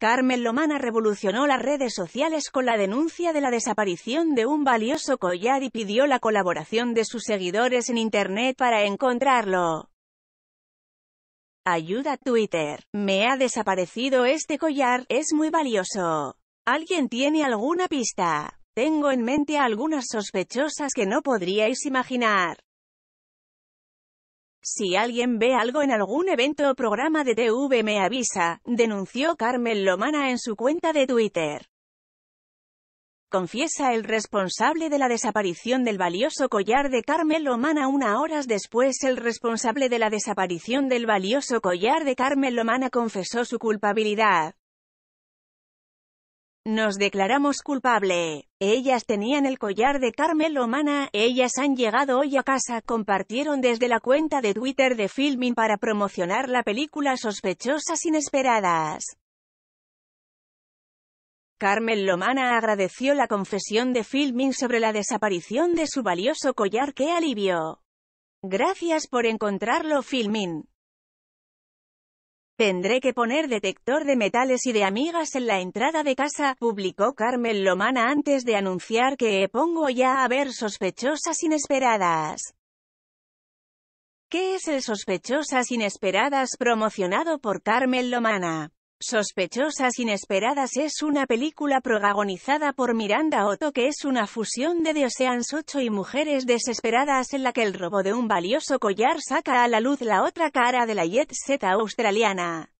Carmen Lomana revolucionó las redes sociales con la denuncia de la desaparición de un valioso collar y pidió la colaboración de sus seguidores en Internet para encontrarlo. Ayuda Twitter. Me ha desaparecido este collar, es muy valioso. ¿Alguien tiene alguna pista? Tengo en mente algunas sospechosas que no podríais imaginar. Si alguien ve algo en algún evento o programa de TV me avisa, denunció Carmen Lomana en su cuenta de Twitter. Confiesa el responsable de la desaparición del valioso collar de Carmen Lomana una horas después el responsable de la desaparición del valioso collar de Carmen Lomana confesó su culpabilidad. Nos declaramos culpable. Ellas tenían el collar de Carmen Lomana, ellas han llegado hoy a casa, compartieron desde la cuenta de Twitter de Filmin para promocionar la película Sospechosas Inesperadas. Carmen Lomana agradeció la confesión de Filmin sobre la desaparición de su valioso collar que alivió. Gracias por encontrarlo Filmin. Tendré que poner detector de metales y de amigas en la entrada de casa, publicó Carmen Lomana antes de anunciar que pongo ya a ver sospechosas inesperadas. ¿Qué es el sospechosas inesperadas promocionado por Carmen Lomana? Sospechosas Inesperadas es una película protagonizada por Miranda Otto que es una fusión de The Oceans 8 y Mujeres Desesperadas en la que el robo de un valioso collar saca a la luz la otra cara de la jet set australiana.